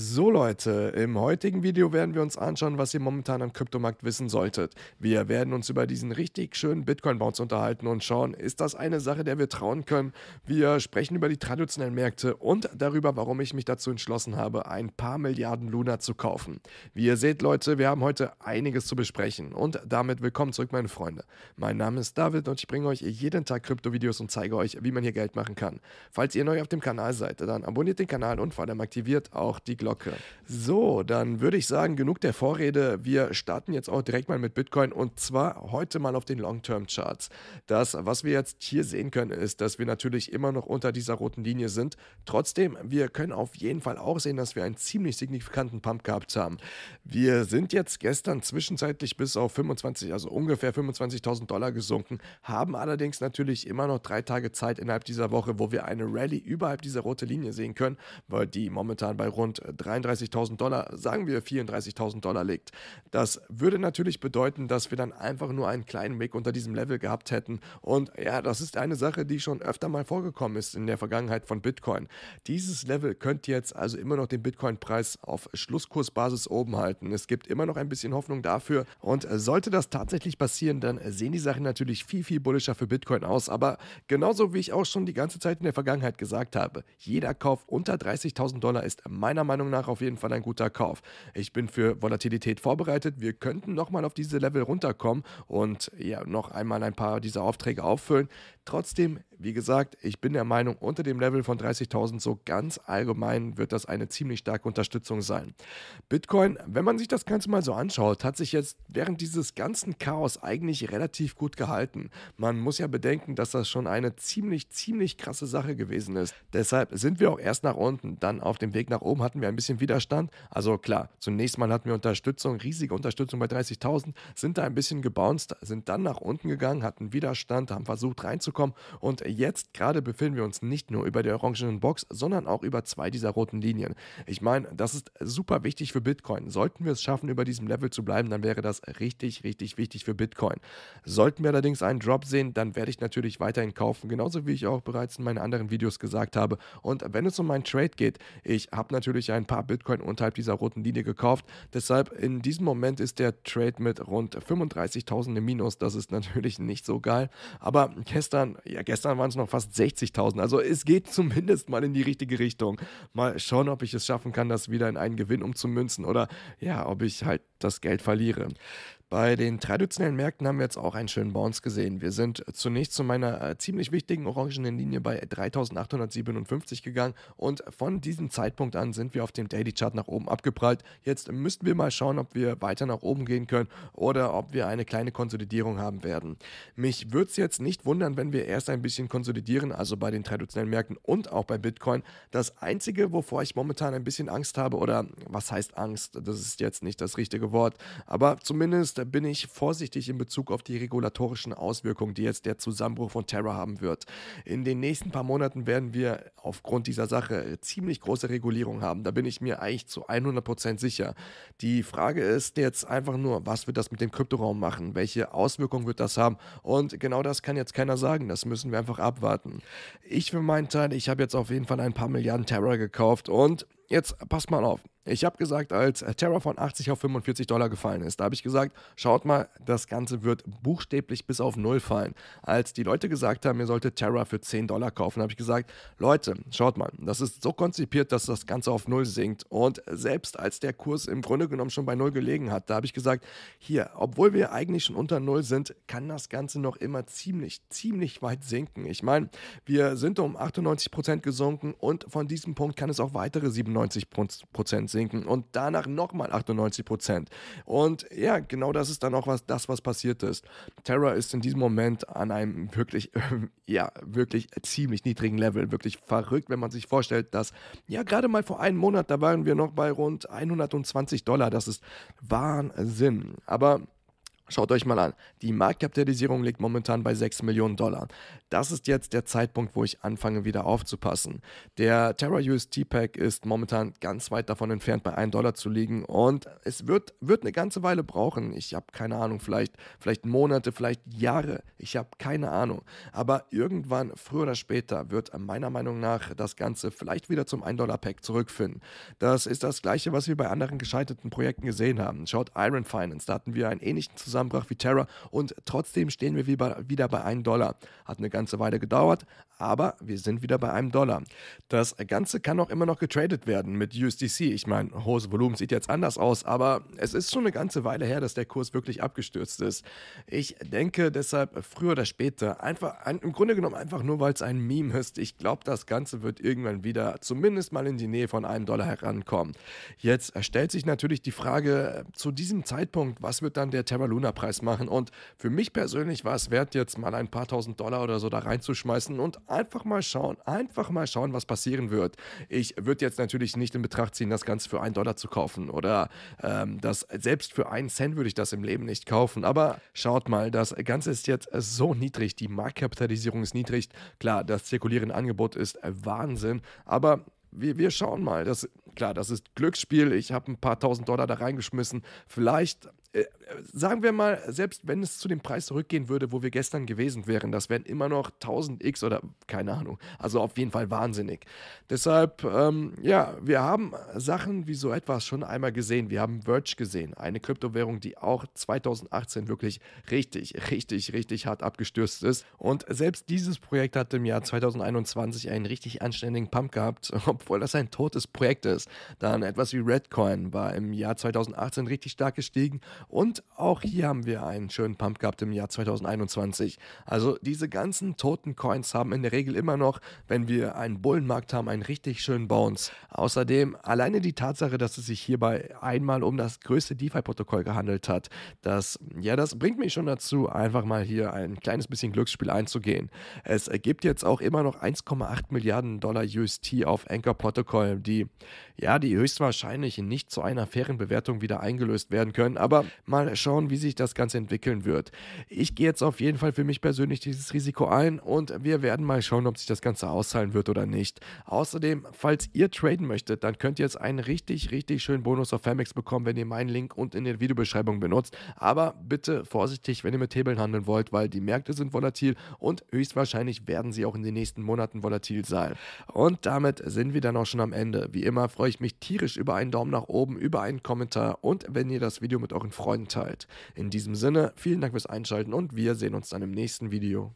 So Leute, im heutigen Video werden wir uns anschauen, was ihr momentan am Kryptomarkt wissen solltet. Wir werden uns über diesen richtig schönen Bitcoin-Bounce unterhalten und schauen, ist das eine Sache, der wir trauen können. Wir sprechen über die traditionellen Märkte und darüber, warum ich mich dazu entschlossen habe, ein paar Milliarden Luna zu kaufen. Wie ihr seht Leute, wir haben heute einiges zu besprechen und damit willkommen zurück meine Freunde. Mein Name ist David und ich bringe euch jeden Tag Krypto-Videos und zeige euch, wie man hier Geld machen kann. Falls ihr neu auf dem Kanal seid, dann abonniert den Kanal und vor allem aktiviert auch die Glocke Glocke. So, dann würde ich sagen, genug der Vorrede. Wir starten jetzt auch direkt mal mit Bitcoin und zwar heute mal auf den Long-Term-Charts. Das, was wir jetzt hier sehen können, ist, dass wir natürlich immer noch unter dieser roten Linie sind. Trotzdem, wir können auf jeden Fall auch sehen, dass wir einen ziemlich signifikanten Pump gehabt haben. Wir sind jetzt gestern zwischenzeitlich bis auf 25, also ungefähr 25.000 Dollar gesunken, haben allerdings natürlich immer noch drei Tage Zeit innerhalb dieser Woche, wo wir eine Rallye überhalb dieser roten Linie sehen können, weil die momentan bei rund 33.000 Dollar, sagen wir 34.000 Dollar liegt. Das würde natürlich bedeuten, dass wir dann einfach nur einen kleinen Weg unter diesem Level gehabt hätten. Und ja, das ist eine Sache, die schon öfter mal vorgekommen ist in der Vergangenheit von Bitcoin. Dieses Level könnte jetzt also immer noch den Bitcoin-Preis auf Schlusskursbasis oben halten. Es gibt immer noch ein bisschen Hoffnung dafür. Und sollte das tatsächlich passieren, dann sehen die Sachen natürlich viel, viel bullischer für Bitcoin aus. Aber genauso wie ich auch schon die ganze Zeit in der Vergangenheit gesagt habe, jeder Kauf unter 30.000 Dollar ist meiner Meinung nach Meinung nach auf jeden Fall ein guter Kauf. Ich bin für Volatilität vorbereitet. Wir könnten nochmal auf diese Level runterkommen und ja, noch einmal ein paar dieser Aufträge auffüllen. Trotzdem, wie gesagt, ich bin der Meinung, unter dem Level von 30.000 so ganz allgemein wird das eine ziemlich starke Unterstützung sein. Bitcoin, wenn man sich das Ganze mal so anschaut, hat sich jetzt während dieses ganzen Chaos eigentlich relativ gut gehalten. Man muss ja bedenken, dass das schon eine ziemlich, ziemlich krasse Sache gewesen ist. Deshalb sind wir auch erst nach unten, dann auf dem Weg nach oben hatten wir ein bisschen Widerstand. Also klar, zunächst mal hatten wir Unterstützung, riesige Unterstützung bei 30.000, sind da ein bisschen gebounced, sind dann nach unten gegangen, hatten Widerstand, haben versucht reinzukommen und jetzt gerade befinden wir uns nicht nur über der orangenen Box, sondern auch über zwei dieser roten Linien. Ich meine, das ist super wichtig für Bitcoin. Sollten wir es schaffen, über diesem Level zu bleiben, dann wäre das richtig, richtig wichtig für Bitcoin. Sollten wir allerdings einen Drop sehen, dann werde ich natürlich weiterhin kaufen, genauso wie ich auch bereits in meinen anderen Videos gesagt habe. Und wenn es um meinen Trade geht, ich habe natürlich einen ein paar Bitcoin unterhalb dieser roten Linie gekauft. Deshalb in diesem Moment ist der Trade mit rund 35.000 im Minus. Das ist natürlich nicht so geil. Aber gestern, ja, gestern waren es noch fast 60.000. Also es geht zumindest mal in die richtige Richtung. Mal schauen, ob ich es schaffen kann, das wieder in einen Gewinn umzumünzen oder ja, ob ich halt das Geld verliere. Bei den traditionellen Märkten haben wir jetzt auch einen schönen Bounce gesehen. Wir sind zunächst zu meiner äh, ziemlich wichtigen orangenen Linie bei 3857 gegangen und von diesem Zeitpunkt an sind wir auf dem Daily Chart nach oben abgeprallt. Jetzt müssten wir mal schauen, ob wir weiter nach oben gehen können oder ob wir eine kleine Konsolidierung haben werden. Mich würde es jetzt nicht wundern, wenn wir erst ein bisschen konsolidieren, also bei den traditionellen Märkten und auch bei Bitcoin. Das einzige, wovor ich momentan ein bisschen Angst habe oder was heißt Angst, das ist jetzt nicht das richtige Wort, aber zumindest selbst bin ich vorsichtig in Bezug auf die regulatorischen Auswirkungen, die jetzt der Zusammenbruch von Terra haben wird. In den nächsten paar Monaten werden wir aufgrund dieser Sache äh, ziemlich große Regulierung haben. Da bin ich mir eigentlich zu 100% sicher. Die Frage ist jetzt einfach nur, was wird das mit dem Kryptoraum machen? Welche Auswirkungen wird das haben? Und genau das kann jetzt keiner sagen. Das müssen wir einfach abwarten. Ich für meinen Teil, ich habe jetzt auf jeden Fall ein paar Milliarden Terra gekauft und jetzt passt mal auf. Ich habe gesagt, als Terra von 80 auf 45 Dollar gefallen ist, da habe ich gesagt, schaut mal, das Ganze wird buchstäblich bis auf Null fallen. Als die Leute gesagt haben, ihr solltet Terra für 10 Dollar kaufen, habe ich gesagt, Leute, schaut mal, das ist so konzipiert, dass das Ganze auf Null sinkt. Und selbst als der Kurs im Grunde genommen schon bei Null gelegen hat, da habe ich gesagt, hier, obwohl wir eigentlich schon unter Null sind, kann das Ganze noch immer ziemlich, ziemlich weit sinken. Ich meine, wir sind um 98% Prozent gesunken und von diesem Punkt kann es auch weitere 97 98 Prozent sinken und danach nochmal 98 Prozent. Und ja, genau das ist dann auch was, das, was passiert ist. Terra ist in diesem Moment an einem wirklich, äh, ja, wirklich ziemlich niedrigen Level. Wirklich verrückt, wenn man sich vorstellt, dass, ja, gerade mal vor einem Monat, da waren wir noch bei rund 120 Dollar. Das ist Wahnsinn. Aber Schaut euch mal an, die Marktkapitalisierung liegt momentan bei 6 Millionen Dollar. Das ist jetzt der Zeitpunkt, wo ich anfange wieder aufzupassen. Der Terra UST Pack ist momentan ganz weit davon entfernt, bei 1 Dollar zu liegen und es wird, wird eine ganze Weile brauchen. Ich habe keine Ahnung, vielleicht, vielleicht Monate, vielleicht Jahre. Ich habe keine Ahnung. Aber irgendwann, früher oder später, wird meiner Meinung nach das Ganze vielleicht wieder zum 1 Dollar Pack zurückfinden. Das ist das gleiche, was wir bei anderen gescheiterten Projekten gesehen haben. Schaut Iron Finance, da hatten wir einen ähnlichen Zusammenhang zusammenbrach wie Terra und trotzdem stehen wir wieder bei 1 Dollar. Hat eine ganze Weile gedauert, aber wir sind wieder bei einem Dollar. Das Ganze kann auch immer noch getradet werden mit USDC. Ich meine, hohes Volumen sieht jetzt anders aus, aber es ist schon eine ganze Weile her, dass der Kurs wirklich abgestürzt ist. Ich denke deshalb früher oder später, einfach im Grunde genommen einfach nur, weil es ein Meme ist. Ich glaube, das Ganze wird irgendwann wieder zumindest mal in die Nähe von einem Dollar herankommen. Jetzt stellt sich natürlich die Frage zu diesem Zeitpunkt, was wird dann der Terra Luna Preis machen? Und für mich persönlich war es wert, jetzt mal ein paar tausend Dollar oder so da reinzuschmeißen und Einfach mal schauen, einfach mal schauen, was passieren wird. Ich würde jetzt natürlich nicht in Betracht ziehen, das Ganze für einen Dollar zu kaufen oder ähm, das selbst für einen Cent würde ich das im Leben nicht kaufen. Aber schaut mal, das Ganze ist jetzt so niedrig, die Marktkapitalisierung ist niedrig. Klar, das zirkulierende Angebot ist Wahnsinn, aber wir, wir schauen mal. Das, klar, das ist Glücksspiel. Ich habe ein paar tausend Dollar da reingeschmissen. Vielleicht äh, sagen wir mal, selbst wenn es zu dem Preis zurückgehen würde, wo wir gestern gewesen wären, das wären immer noch 1000 X oder keine Ahnung. Also auf jeden Fall wahnsinnig. Deshalb, ähm, ja, wir haben Sachen wie so etwas schon einmal gesehen. Wir haben Verge gesehen, eine Kryptowährung, die auch 2018 wirklich richtig, richtig, richtig hart abgestürzt ist. Und selbst dieses Projekt hat im Jahr 2021 einen richtig anständigen Pump gehabt, obwohl das ein totes Projekt ist. Dann etwas wie Redcoin war im Jahr 2018 richtig stark gestiegen und auch hier haben wir einen schönen Pump gehabt im Jahr 2021. Also diese ganzen toten Coins haben in der Regel immer noch, wenn wir einen Bullenmarkt haben, einen richtig schönen Bounce. Außerdem alleine die Tatsache, dass es sich hierbei einmal um das größte DeFi-Protokoll gehandelt hat, das, ja, das bringt mich schon dazu, einfach mal hier ein kleines bisschen Glücksspiel einzugehen. Es ergibt jetzt auch immer noch 1,8 Milliarden Dollar UST auf Anchor Protocol, die, ja, die höchstwahrscheinlich nicht zu einer fairen Bewertung wieder eingelöst werden können, aber Mal schauen, wie sich das Ganze entwickeln wird. Ich gehe jetzt auf jeden Fall für mich persönlich dieses Risiko ein und wir werden mal schauen, ob sich das Ganze auszahlen wird oder nicht. Außerdem, falls ihr traden möchtet, dann könnt ihr jetzt einen richtig, richtig schönen Bonus auf Famex bekommen, wenn ihr meinen Link unten in der Videobeschreibung benutzt. Aber bitte vorsichtig, wenn ihr mit Hebeln handeln wollt, weil die Märkte sind volatil und höchstwahrscheinlich werden sie auch in den nächsten Monaten volatil sein. Und damit sind wir dann auch schon am Ende. Wie immer freue ich mich tierisch über einen Daumen nach oben, über einen Kommentar und wenn ihr das Video mit euren Freunden teilt. In diesem Sinne, vielen Dank fürs Einschalten und wir sehen uns dann im nächsten Video.